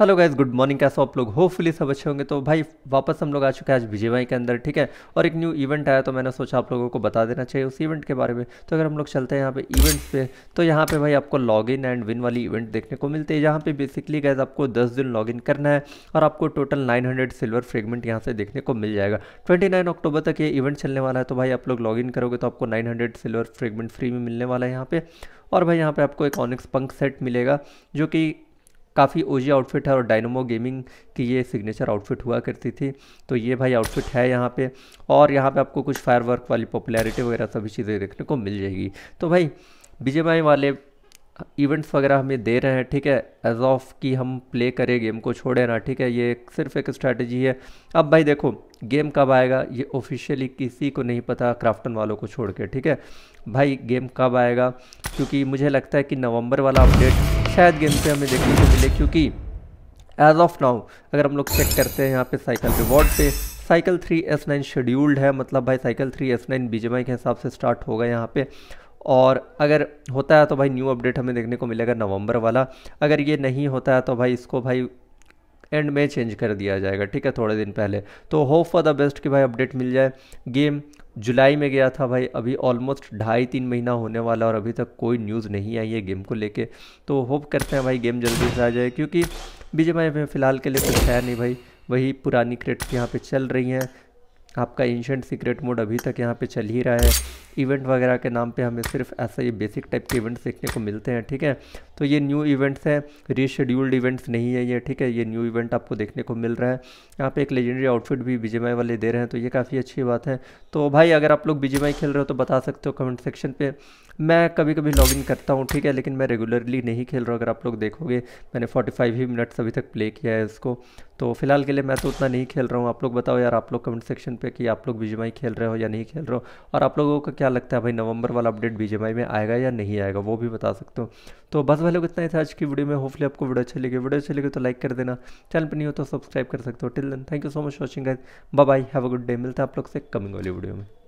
hello guys good morning कैसे आप लोग होपफुली सब अच्छे होंगे तो भाई वापस हम लोग आ चुके हैं आज भाई के अंदर ठीक है और एक न्यू इवेंट आया तो मैंने सोचा आप लोगों को बता देना चाहिए उस इवेंट के बारे में तो अगर हम लोग चलते हैं यहाँ पे इवेंट्स पे तो यहाँ पे भाई आपको लॉग इन एंड विन वाली इवेंट देखने को मिलती है यहाँ पे बेसिकली गैज आपको दस दिन लॉग इन करना है और आपको टोटल नाइन सिल्वर फ्रेगमेंट यहाँ से देखने को मिल जाएगा ट्वेंटी अक्टूबर तक ये इवेंट चलने वाला है तो भाई आप लोग लॉग इन करोगे तो आपको नाइन सिल्वर फ्रेगमेंट फ्री में मिलने वाला है यहाँ पे और भाई यहाँ पे आपको एक ऑनिक्स पंख सेट मिलेगा जो कि काफ़ी ओजी आउटफिट है और डायनोमो गेमिंग की ये सिग्नेचर आउटफिट हुआ करती थी तो ये भाई आउटफिट है यहाँ पे और यहाँ पे आपको कुछ फायर वर्क वाली पॉपुलैरिटी वगैरह सभी चीज़ें देखने को मिल जाएगी तो भाई बीजेमाई वाले इवेंट्स वगैरह हमें दे रहे हैं ठीक है एज ऑफ कि हम प्ले करें गेम को छोड़े ना ठीक है ये एक सिर्फ एक स्ट्रैटेजी है अब भाई देखो गेम कब आएगा ये ऑफिशियली किसी को नहीं पता क्राफ्टन वालों को छोड़ के ठीक है भाई गेम कब आएगा क्योंकि मुझे लगता है कि नवंबर वाला अपडेट शायद गेम पे हमें देखने को मिले क्योंकि एज ऑफ नाउ अगर हम लोग चेक करते हैं यहाँ पे साइकिल रिवॉर्ड पे cycle three S nine scheduled है मतलब भाई साइकिल थ्री एस नाइन बीजेमाई के हिसाब से स्टार्ट होगा यहाँ पे और अगर होता है तो भाई न्यू अपडेट हमें देखने को मिलेगा नवंबर वाला अगर ये नहीं होता है तो भाई इसको भाई एंड में चेंज कर दिया जाएगा ठीक है थोड़े दिन पहले तो होप फॉर द बेस्ट कि भाई अपडेट मिल जाए गेम जुलाई में गया था भाई अभी ऑलमोस्ट ढाई तीन महीना होने वाला और अभी तक कोई न्यूज़ नहीं आई है गेम को लेके तो होप करते हैं भाई गेम जल्दी से आ जाए क्योंकि भाई में फ़िलहाल के लिए कुछ है नहीं भाई वही पुरानी क्रेट्स यहाँ पे चल रही हैं आपका एंशंट सीक्रेट मोड अभी तक यहाँ पे चल ही रहा है इवेंट वगैरह के नाम पे हमें सिर्फ ऐसा ये बेसिक टाइप के इवेंट्स देखने को मिलते हैं ठीक है तो ये न्यू इवेंट्स हैं रीशेड्यूल्ड इवेंट्स नहीं है ये ठीक है ये न्यू इवेंट आपको देखने को मिल रहा है यहाँ पे एक लेजेंडरी आउटफिट भी बीजेमाई वाले दे रहे हैं तो ये काफ़ी अच्छी बात है तो भाई अगर आप लोग बीजेमाई खेल रहे हो तो बता सकते हो कमेंट सेक्शन पर मैं कभी कभी लॉगिन करता हूँ ठीक है लेकिन मैं रेगुलरली नहीं खेल रहा अगर आप लोग देखोगे मैंने 45 ही मिनट्स अभी तक प्ले किया है इसको तो फिलहाल के लिए मैं तो उतना नहीं खेल रहा हूँ आप लोग बताओ यार आप लोग कमेंट सेक्शन पे कि आप लोग बीजेमाई खेल रहे हो या नहीं खेल रहे हो और आप लोगों का क्या लगता है भाई नवंबर वाला अपडेट बीजेमआई में आएगा या नहीं आएगा वो भी बता सकते हो तो बस वाले लोग इतना ही था आज की वीडियो में होपली आपको वीडियो अच्छी लगी वीडियो अच्छी लगी तो लाइक कर देना चैनल पर नहीं हो तो सब्सक्राइब कर सकते हो till then thank you so much watching guys bye have a good day मिलता है आप लोग से कमिंग वाली वीडियो में